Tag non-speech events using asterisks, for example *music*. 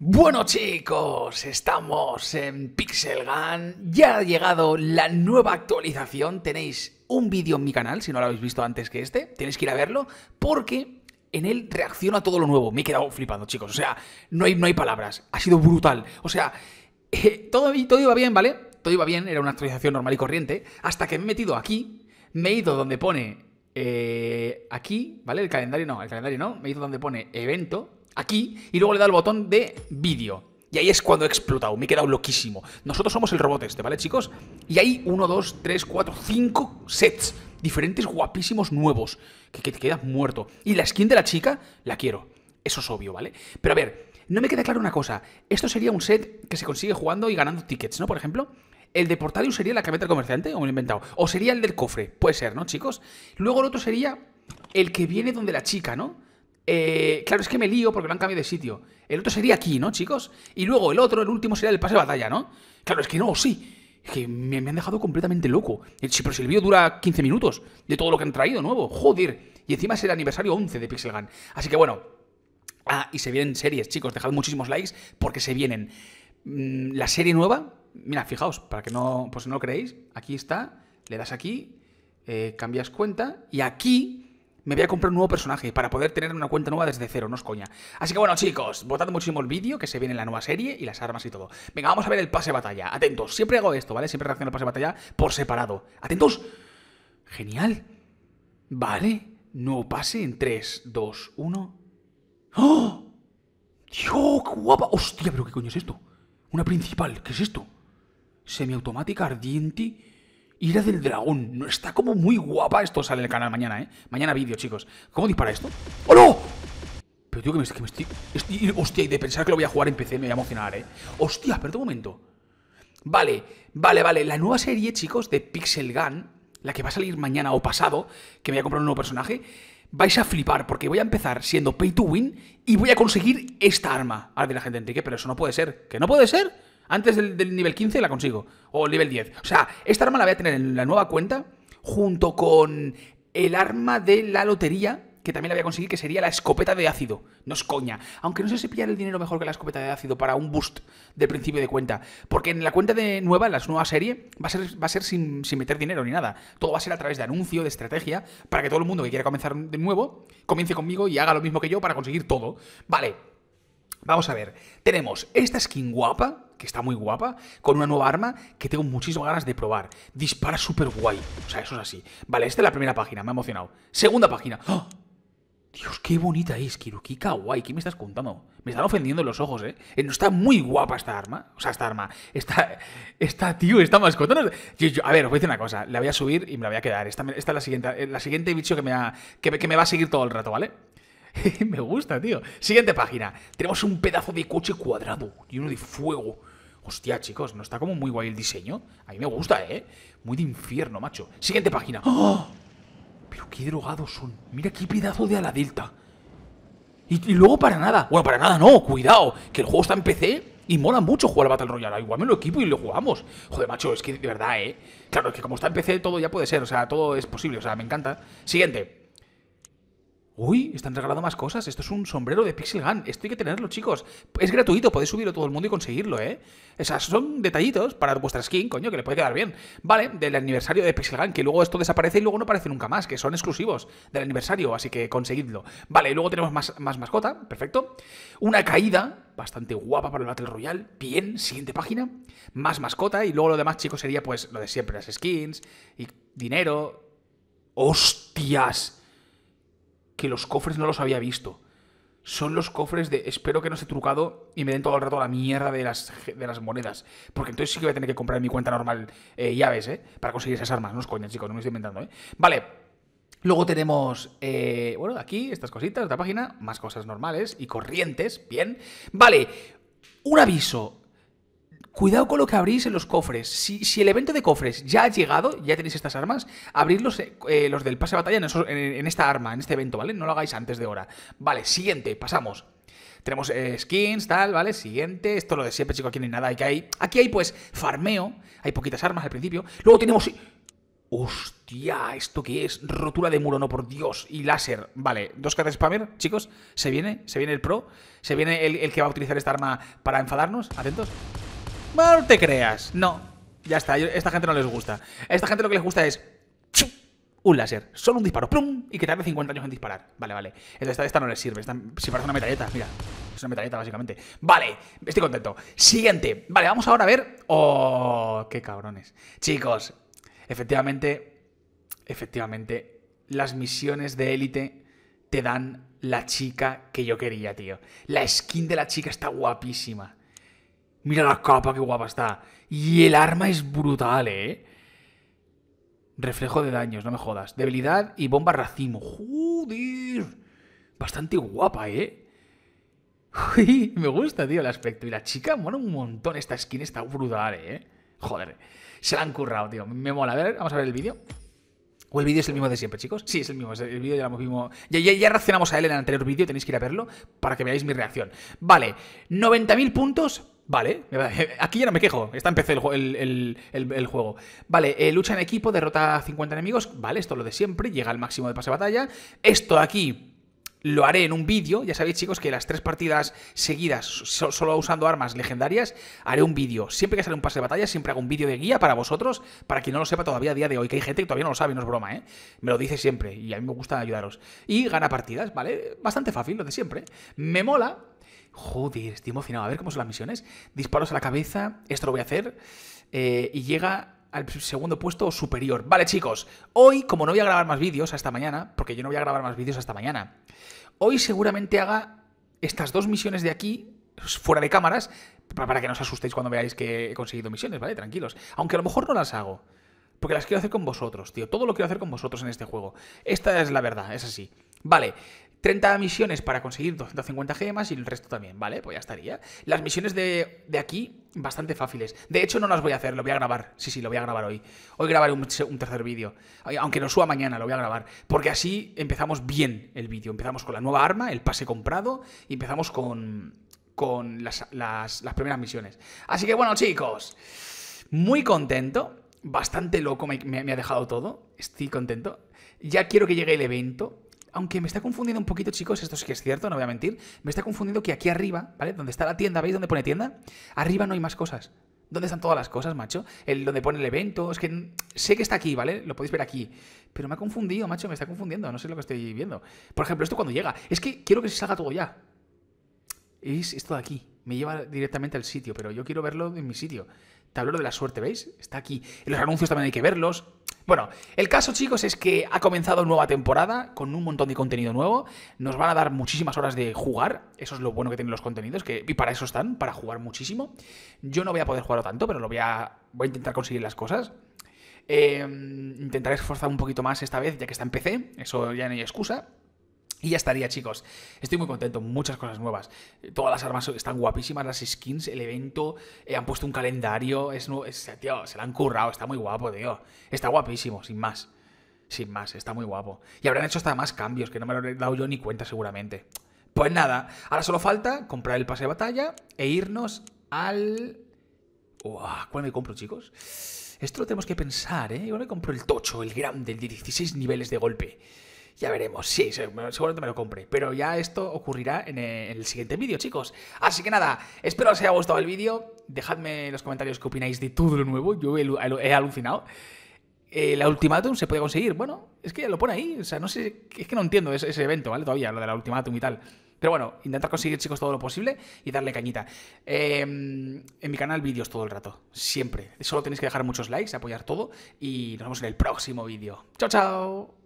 Bueno chicos, estamos en Pixel Gun ya ha llegado la nueva actualización, tenéis un vídeo en mi canal, si no lo habéis visto antes que este, tenéis que ir a verlo, porque en él reacciona todo lo nuevo, me he quedado flipando chicos, o sea, no hay, no hay palabras, ha sido brutal, o sea, eh, todo, iba bien, ¿vale? Todo iba bien, era una actualización normal y corriente, hasta que me he metido aquí, me he ido donde pone... Eh, aquí, ¿vale? El calendario no, el calendario no, me he ido donde pone evento aquí y luego le da el botón de vídeo. Y ahí es cuando he explotado, me he quedado loquísimo. Nosotros somos el robot este, ¿vale, chicos? Y hay uno, dos, tres, cuatro, cinco sets diferentes guapísimos nuevos que, te quedas muerto. Y la skin de la chica la quiero. Eso es obvio, ¿vale? Pero a ver, no me queda claro una cosa. Esto sería un set que se consigue jugando y ganando tickets, ¿no? Por ejemplo, el de sería la camioneta del comerciante, o me he inventado. O sería el del cofre, puede ser, ¿no, chicos? Luego el otro sería el que viene donde la chica, ¿no? Eh, claro, es que me lío porque me han cambiado de sitio. El otro sería aquí, ¿no, chicos? Y luego el otro, el último, sería el pase de batalla, ¿no? Claro, es que no, sí. Es que me, han dejado completamente loco. El, eh, pero si el vídeo dura 15 minutos de todo lo que han traído nuevo. Joder. Y encima es el aniversario 11 de Gun Así que bueno. Ah, y se vienen series, chicos. Dejad muchísimos likes porque se vienen. Mm, la serie nueva, mira, fijaos, para que no, pues no lo creéis, aquí está, le das aquí, eh, cambias cuenta y aquí me voy a comprar un nuevo personaje para poder tener una cuenta nueva desde cero, no es coña. Así que bueno, chicos, votad muchísimo el vídeo, que se viene en la nueva serie y las armas y todo. Venga, vamos a ver el pase batalla. Atentos, siempre hago esto, ¿vale? Siempre reacciono al pase batalla por separado. Atentos. Genial. Vale. Nuevo pase en 3, 2, 1. ¡Oh! ¡Dios, qué guapa! ¡Hostia, pero qué coño es esto! Una principal, ¿qué es esto? Semiautomática, ardiente... Ira del dragón. No está como muy guapa. Esto sale en el canal mañana, ¿eh? Mañana vídeo, chicos. ¿Cómo dispara esto? ¡Oh, no! Pero tío, que me, estoy, Hostia, y de pensar que lo voy a jugar en PC me voy a emocionar, ¿eh? Hostia, Espera un momento. Vale, vale, vale. La nueva serie, chicos, de Pixel Gun, la que va a salir mañana o pasado, que me voy a comprar un nuevo personaje, vais a flipar porque voy a empezar siendo pay to win y voy a conseguir esta arma. Ahora de la gente, Enrique, pero eso no puede ser. ¿Que no puede ser? Antes del, nivel 15 la consigo. O el nivel 10. O sea, esta arma la voy a tener en la nueva cuenta junto con el arma de la lotería que también la voy a conseguir, que sería la escopeta de ácido. No es coña. Aunque no sé si pillar el dinero mejor que la escopeta de ácido para un boost de principio de cuenta. Porque en la cuenta de nueva, en la nueva serie, va a ser, va a ser sin, sin, meter dinero ni nada. Todo va a ser a través de anuncio, de estrategia, para que todo el mundo que quiera comenzar de nuevo, comience conmigo y haga lo mismo que yo para conseguir todo. Vale, Vamos a ver, tenemos esta skin guapa, que está muy guapa, con una nueva arma que tengo muchísimas ganas de probar. Dispara súper guay, o sea, eso es así. Vale, esta es la primera página, me ha emocionado. Segunda página. ¡Ah! Dios, qué bonita es, Kirukika, guay, ¿qué me estás contando? Me están ofendiendo los ojos, ¿eh? ¿eh? No está muy guapa esta arma, o sea, esta arma, Está, está tío, está mascota. a ver, os voy a decir una cosa, la voy a subir y me la voy a quedar. Esta, es la siguiente, eh, la siguiente bicho que me, ha, que me va a seguir todo el rato, ¿vale? *laughs* me gusta, tío. Siguiente página. Tenemos un pedazo de coche cuadrado y uno de fuego. Hostia, chicos, ¿no está como muy guay el diseño? A mí me gusta, ¿eh? Muy de infierno, macho. Siguiente página. ¡Oh! Pero qué drogados son. Mira qué pedazo de ala delta. Y, luego para nada. Bueno, para nada no. Cuidado. Que el juego está en PC y mola mucho jugar a Battle Royale. Igual me lo equipo y lo jugamos. Joder, macho, es que de verdad, ¿eh? Claro, es que como está en PC todo ya puede ser. O sea, todo es posible. O sea, me encanta. Siguiente. Uy, están regalando más cosas. Esto es un sombrero de Pixel Gun. Esto hay que tenerlo, chicos. Es gratuito, podéis subirlo a todo el mundo y conseguirlo, ¿eh? Esas son detallitos para vuestra skin, coño, que le puede quedar bien. Vale, del aniversario de Pixel Gun, que luego esto desaparece y luego no aparece nunca más, que son exclusivos del aniversario, así que conseguidlo. Vale, y luego tenemos más, más mascota, perfecto. Una caída, bastante guapa para el Battle Royale. Bien, siguiente página. Más mascota y luego lo demás, chicos, sería pues lo de siempre, las skins y dinero. ¡Hostias! que los cofres no los había visto. Son los cofres de espero que no esté trucado y me den todo el rato la mierda de las, de las monedas. Porque entonces sí que voy a tener que comprar en mi cuenta normal eh, llaves, ¿eh? Para conseguir esas armas. No os coña, chicos, no me estoy inventando, ¿eh? Vale. Luego tenemos, eh, bueno, aquí estas cositas, otra página, más cosas normales y corrientes, bien. Vale, un aviso Cuidado con lo que abrís en los cofres. Si, el evento de cofres ya ha llegado, ya tenéis estas armas, abrid los, eh, del pase de batalla en, esta arma, en este evento, ¿vale? No lo hagáis antes de hora. Vale, siguiente, pasamos. Tenemos eh, skins, tal, ¿vale? Siguiente. Esto lo de siempre, chicos, aquí no hay nada. Aquí hay, aquí hay, pues, farmeo. Hay poquitas armas al principio. Luego tenemos... ¡Hostia! ¿Esto qué es? Rotura de muro, no, por Dios. Y láser. Vale, dos de spammer, chicos. Se viene, se viene el pro. Se viene el que va a utilizar esta arma para enfadarnos. Atentos no te creas. No. Ya está, esta gente no les gusta. A esta gente lo que les gusta es. Un láser, solo un disparo, plum, y que tarde 50 años en disparar. Vale, vale. Esta, esta no les sirve, si parece una metalleta, mira. Es una metalleta, básicamente. Vale, estoy contento. Siguiente. Vale, vamos ahora a ver. ¡Oh! ¡Qué cabrones! Chicos, efectivamente, efectivamente, las misiones de élite te dan la chica que yo quería, tío. La skin de la chica está guapísima. Mira la capa, qué guapa está. Y el arma es brutal, ¿eh? Reflejo de daños, no me jodas. Debilidad y bomba racimo. Joder. Bastante guapa, ¿eh? me gusta, tío, el aspecto. Y la chica mola un montón. Esta skin está brutal, ¿eh? Joder. Se la han currado, tío. Me mola. A ver, vamos a ver el vídeo. ¿O el vídeo es el mismo de siempre, chicos? Sí, es el mismo. el vídeo ya lo mismo. Ya, ya, reaccionamos a él en el anterior vídeo. Tenéis que ir a verlo para que veáis mi reacción. Vale. 90.000 puntos Vale, *laughs* aquí ya no me quejo. Está empecé el, el, juego. Vale, eh, lucha en equipo, derrota a 50 enemigos. Vale, esto es lo de siempre. Llega al máximo de pase de batalla. Esto de aquí lo haré en un vídeo. Ya sabéis, chicos, que las tres partidas seguidas, solo usando armas legendarias, haré un vídeo. Siempre que sale un pase de batalla, siempre hago un vídeo de guía para vosotros, para quien no lo sepa todavía a día de hoy, que hay gente que todavía no lo sabe, no es broma, ¿eh? Me lo dice siempre y a mí me gusta ayudaros. Y gana partidas, ¿vale? Bastante fácil, lo de siempre. Me mola, joder, estoy emocionado, a ver cómo son las misiones, disparos a la cabeza, esto lo voy a hacer, eh, y llega al segundo puesto superior. Vale, chicos, hoy, como no voy a grabar más vídeos hasta mañana, porque yo no voy a grabar más vídeos hasta mañana, hoy seguramente haga estas dos misiones de aquí, fuera de cámaras, para que no os asustéis cuando veáis que he conseguido misiones, ¿vale? Tranquilos. Aunque a lo mejor no las hago. Porque las quiero hacer con vosotros, tío. Todo lo quiero hacer con vosotros en este juego. Esta es la verdad, es así. Vale, 30 misiones para conseguir 250 gemas y el resto también, ¿vale? Pues ya estaría. Las misiones de, de aquí, bastante fáciles. De hecho, no las voy a hacer, lo voy a grabar. Sí, sí, lo voy a grabar hoy. Hoy grabaré un, tercer vídeo. Aunque no suba mañana, lo voy a grabar. Porque así empezamos bien el vídeo. Empezamos con la nueva arma, el pase comprado, y empezamos con, con las, primeras misiones. Así que bueno, chicos, muy contento. Bastante loco me ha dejado todo. Estoy contento. Ya quiero que llegue el evento aunque me está confundiendo un poquito, chicos, esto sí que es cierto, no voy a mentir. Me está confundiendo que aquí arriba, ¿vale? Donde está la tienda, ¿veis dónde pone tienda? Arriba no hay más cosas. ¿Dónde están todas las cosas, macho? El, donde pone el evento. Es que sé que está aquí, ¿vale? Lo podéis ver aquí. Pero me ha confundido, macho. Me está confundiendo. No sé lo que estoy viendo. Por ejemplo, esto cuando llega. Es que quiero que se salga todo ya. Es esto de aquí. Me lleva directamente al sitio. Pero yo quiero verlo en mi sitio. Tablero de la suerte, ¿veis? Está aquí. Los anuncios también hay que verlos. Bueno, el caso, chicos, es que ha comenzado nueva temporada con un montón de contenido nuevo. Nos van a dar muchísimas horas de jugar. Eso es lo bueno que tienen los contenidos, que, y para eso están, para jugar muchísimo. Yo no voy a poder jugarlo tanto, pero lo voy a, voy a intentar conseguir las cosas. Eh, intentaré esforzar un poquito más esta vez, ya que está en PC. Eso ya no hay excusa. Y ya estaría, chicos. Estoy muy contento, muchas cosas nuevas. Todas las armas están guapísimas, las skins, el evento, eh, han puesto un calendario, es, tío, se la han currado, está muy guapo, tío. Está guapísimo, sin más. Sin más, está muy guapo. Y habrán hecho hasta más cambios, que no me lo he dado yo ni cuenta seguramente. Pues nada, ahora solo falta comprar el pase de batalla e irnos al... ¿Cuál me compro, chicos? Esto lo tenemos que pensar, ¿eh? Igual me compro el tocho, el grande, el 16 niveles de golpe. Ya veremos, sí, seguramente me lo compre. Pero ya esto ocurrirá eh, en el siguiente vídeo, chicos. Así que nada, espero os haya gustado el vídeo. Dejadme en los comentarios qué opináis de todo lo nuevo. Yo he, alucinado. Eh, la ultimatum se puede conseguir. Bueno, es que ya lo pone ahí. O sea, no sé, es que no entiendo ese, evento, ¿vale? Todavía, lo de la ultimatum y tal. Pero bueno, intentar conseguir, chicos, todo lo posible y darle cañita. Em, en mi canal, vídeos todo el rato, siempre. Solo tenéis que dejar muchos likes, apoyar todo y nos vemos en el próximo vídeo. ¡Chao, chao!